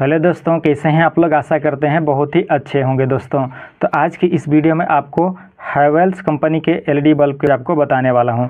hello दोस्तों कैसे हैं आप लोग आशा करते हैं बहुत ही अच्छे होंगे दोस्तों तो आज की इस वीडियो में आपको हैवेल्स कंपनी के एलईडी बल्ब के आपको बताने वाला हूं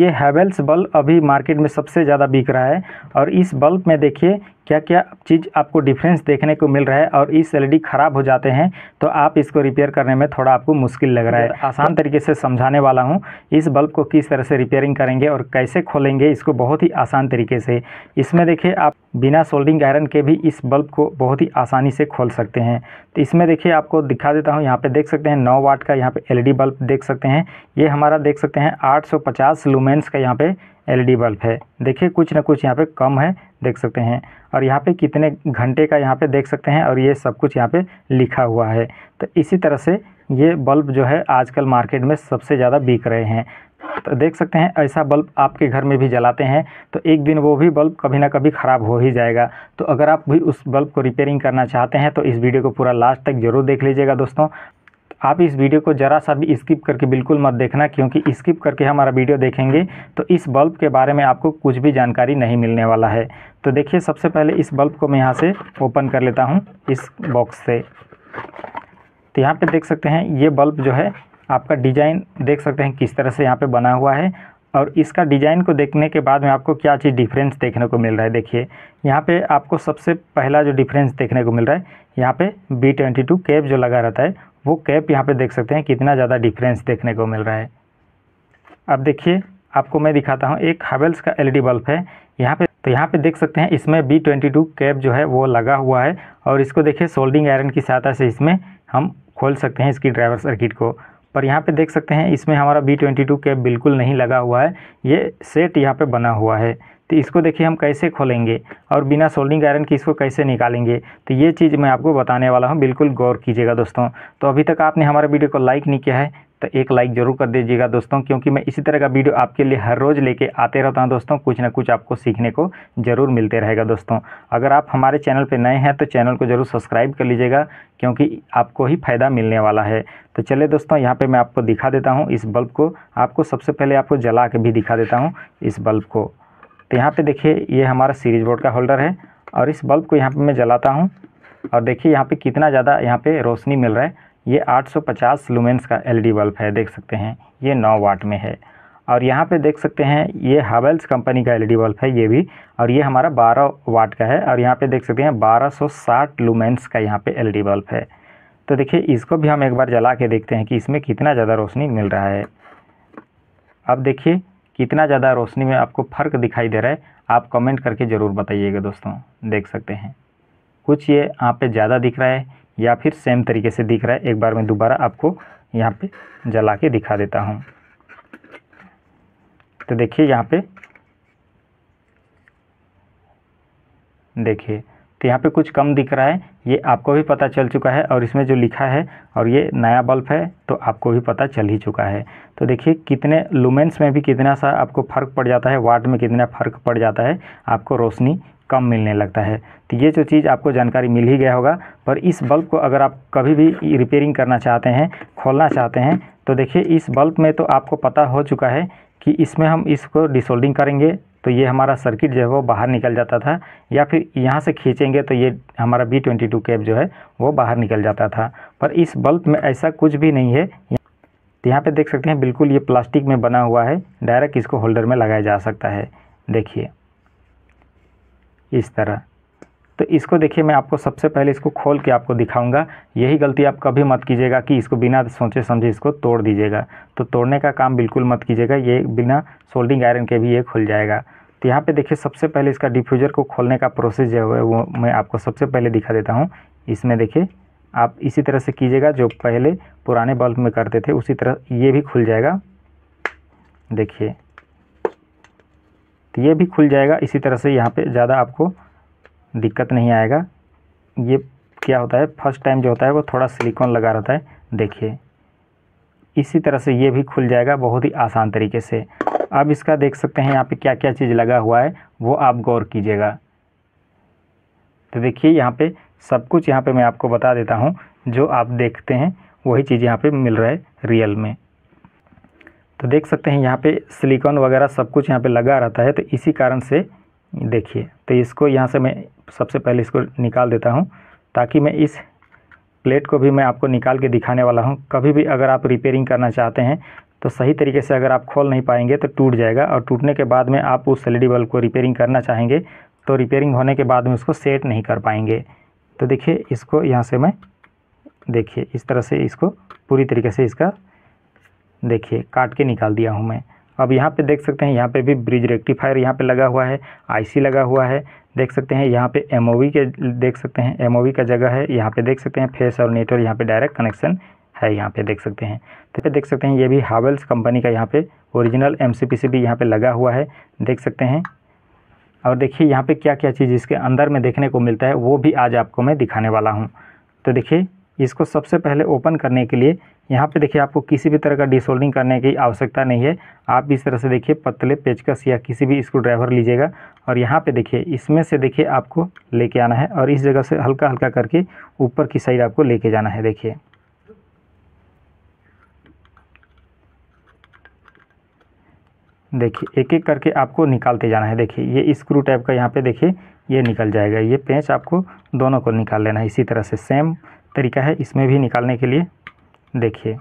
ये हैवेल्स बल्ब अभी मार्केट में सबसे ज़्यादा बिक रहा है और इस बल्ब में देखिए क्या क्या चीज़ आपको डिफरेंस देखने को मिल रहा है और इस एल ख़राब हो जाते हैं तो आप इसको रिपेयर करने में थोड़ा आपको मुश्किल लग रहा है आसान तरीके से समझाने वाला हूँ इस बल्ब को किस तरह से रिपेयरिंग करेंगे और कैसे खोलेंगे इसको बहुत ही आसान तरीके से इसमें देखिए आप बिना सोल्डिंग आयरन के भी इस बल्ब को बहुत ही आसानी से खोल सकते हैं तो इसमें देखिए आपको दिखा देता हूँ यहाँ पर देख सकते हैं नौ वाट का यहाँ पर एल बल्ब देख सकते हैं ये हमारा देख सकते हैं आठ लुमेंस का यहाँ पर एलईडी बल्ब है देखिए कुछ ना कुछ यहाँ पे कम है देख सकते हैं और यहाँ पे कितने घंटे का यहाँ पे देख सकते हैं और ये सब कुछ यहाँ पे लिखा हुआ है तो इसी तरह से ये बल्ब जो है आजकल मार्केट में सबसे ज़्यादा बिक रहे हैं तो देख सकते हैं ऐसा बल्ब आपके घर में भी जलाते हैं तो एक दिन वो भी बल्ब कभी ना कभी ख़राब हो ही जाएगा तो अगर आप भी उस बल्ब को रिपेयरिंग करना चाहते हैं तो इस वीडियो को पूरा लास्ट तक ज़रूर देख लीजिएगा दोस्तों आप इस वीडियो को ज़रा सा भी स्किप करके बिल्कुल मत देखना क्योंकि स्किप करके हमारा वीडियो देखेंगे तो इस बल्ब के बारे में आपको कुछ भी जानकारी नहीं मिलने वाला है तो देखिए सबसे पहले इस बल्ब को मैं यहाँ से ओपन कर लेता हूँ इस बॉक्स से तो यहाँ पर देख सकते हैं ये बल्ब जो है आपका डिज़ाइन देख सकते हैं किस तरह से यहाँ पे बना हुआ है और इसका डिज़ाइन को देखने के बाद में आपको क्या चीज़ डिफरेंस देखने को मिल रहा है देखिए यहाँ पे आपको सबसे पहला जो डिफरेंस देखने को मिल रहा है यहाँ पे बी ट्वेंटी टू कैप जो लगा रहता है वो कैप यहाँ पे देख सकते हैं कितना ज़्यादा डिफरेंस देखने को मिल रहा है अब देखिए आपको मैं दिखाता हूँ एक हावेल्स का एलईडी बल्ब e है यहाँ पे तो यहाँ पे देख सकते हैं इसमें बी ट्वेंटी टू कैप जो है वो लगा हुआ है और इसको देखिए सोल्डिंग आयरन की सहायता से इसमें हम खोल सकते हैं इसकी ड्राइवर सर्किट को पर यहाँ पे देख सकते हैं इसमें हमारा बी ट्वेंटी टू कैप बिल्कुल नहीं लगा हुआ है ये सेट यहाँ पे बना हुआ है तो इसको देखिए हम कैसे खोलेंगे और बिना सोल्डिंग आयरन के इसको कैसे निकालेंगे तो ये चीज़ मैं आपको बताने वाला हूँ बिल्कुल गौर कीजिएगा दोस्तों तो अभी तक आपने हमारे वीडियो को लाइक नहीं किया है तो एक लाइक ज़रूर कर दीजिएगा दोस्तों क्योंकि मैं इसी तरह का वीडियो आपके लिए हर रोज़ लेके आते रहता हूं दोस्तों कुछ ना कुछ आपको सीखने को ज़रूर मिलते रहेगा दोस्तों अगर आप हमारे चैनल पर नए हैं तो चैनल को ज़रूर सब्सक्राइब कर लीजिएगा क्योंकि आपको ही फ़ायदा मिलने वाला है तो चले दोस्तों यहाँ पर मैं आपको दिखा देता हूँ इस बल्ब को आपको सबसे पहले आपको जला के भी दिखा देता हूँ इस बल्ब को तो यहाँ पे देखिए ये हमारा सीरीज बोर्ड का होल्डर है और इस बल्ब को यहाँ पे मैं जलाता हूँ और देखिए यहाँ पे कितना ज़्यादा यहाँ पे रोशनी मिल रहा है ये 850 लुमेंस का एलईडी बल्ब है देख सकते हैं ये 9 वाट में है और यहाँ पे देख सकते हैं ये हावेल्स कंपनी का एलईडी बल्ब है ये भी और ये हमारा बारह वाट का है और यहाँ पर देख सकते हैं बारह सौ का यहाँ पर एल बल्ब है तो देखिए इसको भी हम एक बार जला के देखते हैं कि इसमें कितना ज़्यादा रोशनी मिल रहा है अब देखिए कितना ज़्यादा रोशनी में आपको फ़र्क दिखाई दे रहा है आप कमेंट करके ज़रूर बताइएगा दोस्तों देख सकते हैं कुछ ये यहाँ पे ज़्यादा दिख रहा है या फिर सेम तरीके से दिख रहा है एक बार मैं दोबारा आपको यहाँ पे जला के दिखा देता हूँ तो देखिए यहाँ पे देखिए तो यहाँ पे कुछ कम दिख रहा है ये आपको भी पता चल चुका है और इसमें जो लिखा है और ये नया बल्ब है तो आपको भी पता चल ही चुका है तो देखिए कितने लुमेंस में भी कितना सा आपको फ़र्क पड़ जाता है वाट में कितना फ़र्क पड़ जाता है आपको रोशनी कम मिलने लगता है तो ये जो चीज़ आपको जानकारी मिल ही गया होगा पर इस बल्ब को अगर आप कभी भी रिपेयरिंग करना चाहते हैं खोलना चाहते हैं तो देखिए इस बल्ब में तो आपको पता हो चुका है कि इसमें हम इसको डिसोल्डिंग करेंगे तो ये हमारा सर्किट जो है वो बाहर निकल जाता था या फिर यहाँ से खींचेंगे तो ये हमारा बी ट्वेंटी टू कैप जो है वो बाहर निकल जाता था पर इस बल्ब में ऐसा कुछ भी नहीं है तो यहाँ पे देख सकते हैं बिल्कुल ये प्लास्टिक में बना हुआ है डायरेक्ट इसको होल्डर में लगाया जा सकता है देखिए इस तरह तो इसको देखिए मैं आपको सबसे पहले इसको खोल के आपको दिखाऊंगा यही गलती आप कभी मत कीजिएगा कि इसको बिना सोचे समझे इसको तोड़ दीजिएगा तो तोड़ने का काम बिल्कुल मत कीजिएगा ये बिना सोल्डिंग आयरन के भी ये खुल जाएगा तो यहाँ पे देखिए सबसे पहले इसका डिफ्यूज़र को खोलने का प्रोसेस जो है वो मैं आपको सबसे पहले दिखा देता हूँ इसमें देखिए आप इसी तरह से कीजिएगा जो पहले पुराने बल्ब में करते थे उसी तरह ये भी खुल जाएगा देखिए तो ये भी खुल जाएगा इसी तरह से यहाँ पे ज़्यादा आपको दिक्कत नहीं आएगा ये क्या होता है फर्स्ट टाइम जो होता है वो थोड़ा सिलिकॉन लगा रहता है देखिए इसी तरह से ये भी खुल जाएगा बहुत ही आसान तरीके से अब इसका देख सकते हैं यहाँ पे क्या क्या चीज़ लगा हुआ है वो आप गौर कीजिएगा तो देखिए यहाँ पे सब कुछ यहाँ पे मैं आपको बता देता हूँ जो आप देखते हैं वही चीज़ यहाँ पे मिल रहा है रियल में तो देख सकते हैं यहाँ पे सिलिकॉन वगैरह सब कुछ यहाँ पे लगा रहता है तो इसी कारण से देखिए तो इसको यहाँ से मैं सबसे पहले इसको निकाल देता हूँ ताकि मैं इस प्लेट को भी मैं आपको निकाल के दिखाने वाला हूँ कभी भी अगर आप रिपेयरिंग करना चाहते हैं तो सही तरीके से अगर आप खोल नहीं पाएंगे तो टूट जाएगा और टूटने के बाद में आप उस एल बल्ब को रिपेयरिंग करना चाहेंगे तो रिपेयरिंग होने के बाद में उसको सेट नहीं कर पाएंगे तो देखिए इसको यहाँ से मैं देखिए इस तरह से इसको पूरी तरीके से इसका देखिए काट के निकाल दिया हूँ मैं अब यहाँ पे देख सकते हैं यहाँ पे भी ब्रिज रेक्टिफायर यहाँ पे लगा हुआ है आईसी लगा हुआ है देख सकते हैं यहाँ पे एमओवी के देख सकते हैं एमओवी का जगह है यहाँ पे देख सकते हैं फेस और नेटवर यहाँ पे डायरेक्ट कनेक्शन है यहाँ पे देख सकते हैं तो फिर देख सकते हैं ये भी हावल्स कंपनी का यहाँ पर ओरिजिनल एम भी यहाँ पर लगा हुआ है देख सकते हैं और देखिए यहाँ पर क्या क्या चीज़ इसके अंदर में देखने को मिलता है वो भी आज आपको मैं दिखाने वाला हूँ तो देखिए इसको सबसे पहले ओपन करने के लिए यहाँ पे देखिए आपको किसी भी तरह का डिसोल्डिंग करने की आवश्यकता नहीं है आप इस तरह से देखिए पतले पेचकस या किसी भी स्क्रू ड्राइवर लीजिएगा और यहाँ पे देखिए इसमें से देखिए आपको लेके आना है और इस जगह से हल्का हल्का करके ऊपर की साइड आपको लेके जाना है देखिए देखिए एक एक करके आपको निकालते जाना है देखिए ये स्क्रू टाइप का यहाँ पे देखिए ये निकल जाएगा ये पेंच आपको दोनों को निकाल लेना है इसी तरह से सेम तरीका है इसमें भी निकालने के लिए देखिए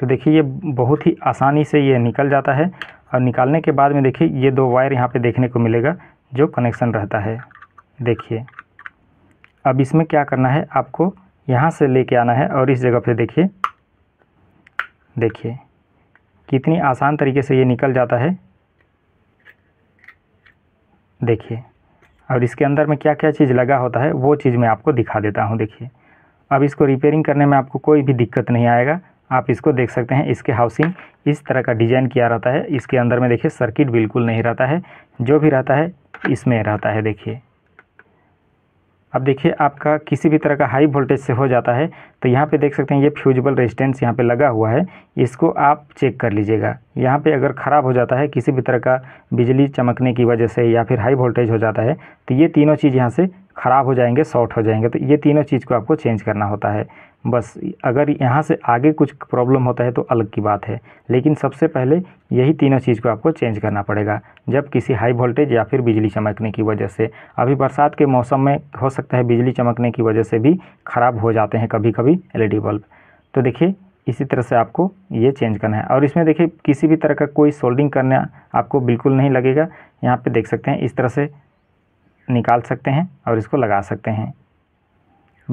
तो देखिए ये बहुत ही आसानी से ये निकल जाता है और निकालने के बाद में देखिए ये दो वायर यहाँ पे देखने को मिलेगा जो कनेक्शन रहता है देखिए अब इसमें क्या करना है आपको यहाँ से लेके आना है और इस जगह पे देखिए देखिए कितनी आसान तरीके से ये निकल जाता है देखिए और इसके अंदर में क्या क्या चीज़ लगा होता है वो चीज़ मैं आपको दिखा देता हूँ देखिए अब इसको रिपेयरिंग करने में आपको कोई भी दिक्कत नहीं आएगा आप इसको देख सकते हैं इसके हाउसिंग इस तरह का डिज़ाइन किया रहता है इसके अंदर में देखिए सर्किट बिल्कुल नहीं रहता है जो भी रहता है इसमें रहता है देखिए अब देखिए आपका किसी भी तरह का हाई वोल्टेज से हो जाता है तो यहाँ पे देख सकते हैं ये फ्यूजबल रेजिस्टेंस यहाँ पे लगा हुआ है इसको आप चेक कर लीजिएगा यहाँ पे अगर ख़राब हो जाता है किसी भी तरह का बिजली चमकने की वजह से या फिर हाई वोल्टेज हो जाता है तो ये तीनों चीज़ यहाँ से ख़राब हो जाएंगे शॉर्ट हो जाएंगे तो ये तीनों चीज़ को आपको चेंज करना होता है बस अगर यहाँ से आगे कुछ प्रॉब्लम होता है तो अलग की बात है लेकिन सबसे पहले यही तीनों चीज़ को आपको चेंज करना पड़ेगा जब किसी हाई वोल्टेज या फिर बिजली चमकने की वजह से अभी बरसात के मौसम में हो सकता है बिजली चमकने की वजह से भी ख़राब हो जाते हैं कभी कभी एल बल्ब तो देखिए इसी तरह से आपको ये चेंज करना है और इसमें देखिए किसी भी तरह का कोई सोल्डिंग करना आपको बिल्कुल नहीं लगेगा यहाँ पर देख सकते हैं इस तरह से निकाल सकते हैं और इसको लगा सकते हैं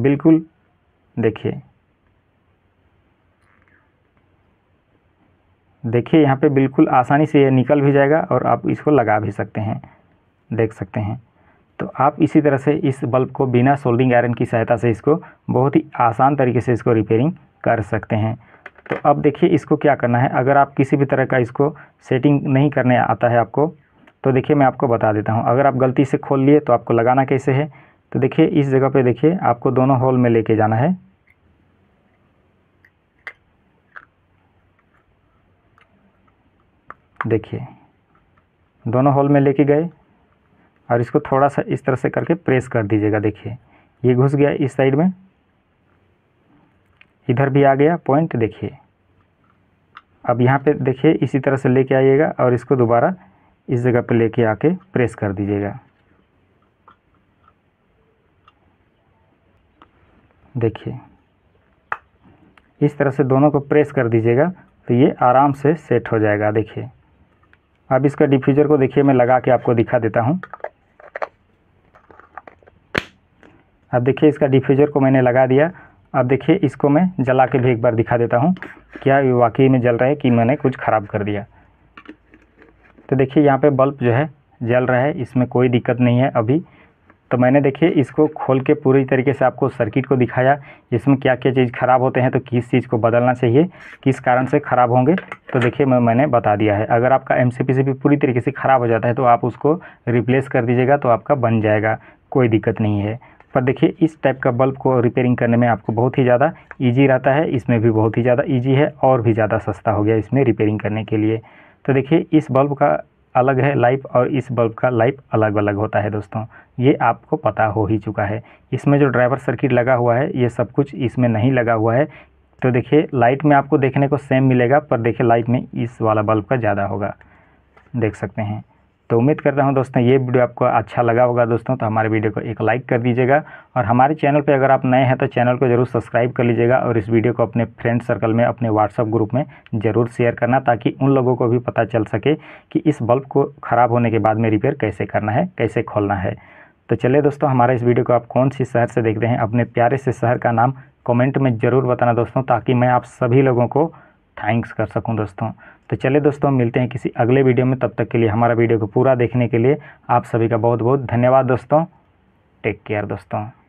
बिल्कुल देखिए देखिए यहाँ पे बिल्कुल आसानी से ये निकल भी जाएगा और आप इसको लगा भी सकते हैं देख सकते हैं तो आप इसी तरह से इस बल्ब को बिना सोल्डिंग आयरन की सहायता से इसको बहुत ही आसान तरीके से इसको रिपेयरिंग कर सकते हैं तो अब देखिए इसको क्या करना है अगर आप किसी भी तरह का इसको सेटिंग नहीं करने आता है आपको तो देखिए मैं आपको बता देता हूँ अगर आप गलती से खोल लिए तो आपको लगाना कैसे है तो देखिए इस जगह पे देखिए आपको दोनों होल में लेके जाना है देखिए दोनों होल में लेके गए और इसको थोड़ा सा इस तरह से करके प्रेस कर दीजिएगा देखिए ये घुस गया इस साइड में इधर भी आ गया पॉइंट देखिए अब यहाँ पे देखिए इसी तरह से लेके आइएगा और इसको दोबारा इस जगह पे लेके आके प्रेस कर दीजिएगा देखिए इस तरह से दोनों को प्रेस कर दीजिएगा तो ये आराम से सेट हो जाएगा देखिए अब इसका डिफ्यूज़र को देखिए मैं लगा के आपको दिखा देता हूँ अब देखिए इसका डिफ्यूज़र को मैंने लगा दिया अब देखिए इसको मैं जला के भी एक बार दिखा देता हूँ क्या ये वाकई में जल रहा है कि मैंने कुछ ख़राब कर दिया तो देखिए यहाँ पे बल्ब जो है जल रहा है इसमें कोई दिक्कत नहीं है अभी तो मैंने देखिए इसको खोल के पूरी तरीके से आपको सर्किट को दिखाया इसमें क्या क्या चीज़ ख़राब होते हैं तो किस चीज़ को बदलना चाहिए किस कारण से ख़राब होंगे तो देखिए मैं मैंने बता दिया है अगर आपका एम भी पूरी तरीके से ख़राब हो जाता है तो आप उसको रिप्लेस कर दीजिएगा तो आपका बन जाएगा कोई दिक्कत नहीं है पर देखिए इस टाइप का बल्ब को रिपेयरिंग करने में आपको बहुत ही ज़्यादा ईजी रहता है इसमें भी बहुत ही ज़्यादा ईजी है और भी ज़्यादा सस्ता हो गया इसमें रिपेयरिंग करने के लिए तो देखिए इस बल्ब का अलग है लाइफ और इस बल्ब का लाइफ अलग अलग होता है दोस्तों ये आपको पता हो ही चुका है इसमें जो ड्राइवर सर्किट लगा हुआ है ये सब कुछ इसमें नहीं लगा हुआ है तो देखिए लाइट में आपको देखने को सेम मिलेगा पर देखिए लाइट में इस वाला बल्ब का ज़्यादा होगा देख सकते हैं तो उम्मीद करता हूँ दोस्तों ये वीडियो आपको अच्छा लगा होगा दोस्तों तो हमारे वीडियो को एक लाइक कर दीजिएगा और हमारे चैनल पे अगर आप नए हैं तो चैनल को जरूर सब्सक्राइब कर लीजिएगा और इस वीडियो को अपने फ्रेंड सर्कल में अपने व्हाट्सअप ग्रुप में ज़रूर शेयर करना ताकि उन लोगों को भी पता चल सके कि इस बल्ब को ख़राब होने के बाद में रिपेयर कैसे करना है कैसे खोलना है तो चलिए दोस्तों हमारा इस वीडियो को आप कौन सी शहर से देखते हैं अपने प्यारे से शहर का नाम कॉमेंट में ज़रूर बताना दोस्तों ताकि मैं आप सभी लोगों को थैंक्स कर सकूँ दोस्तों तो चले दोस्तों मिलते हैं किसी अगले वीडियो में तब तक के लिए हमारा वीडियो को पूरा देखने के लिए आप सभी का बहुत बहुत धन्यवाद दोस्तों टेक केयर दोस्तों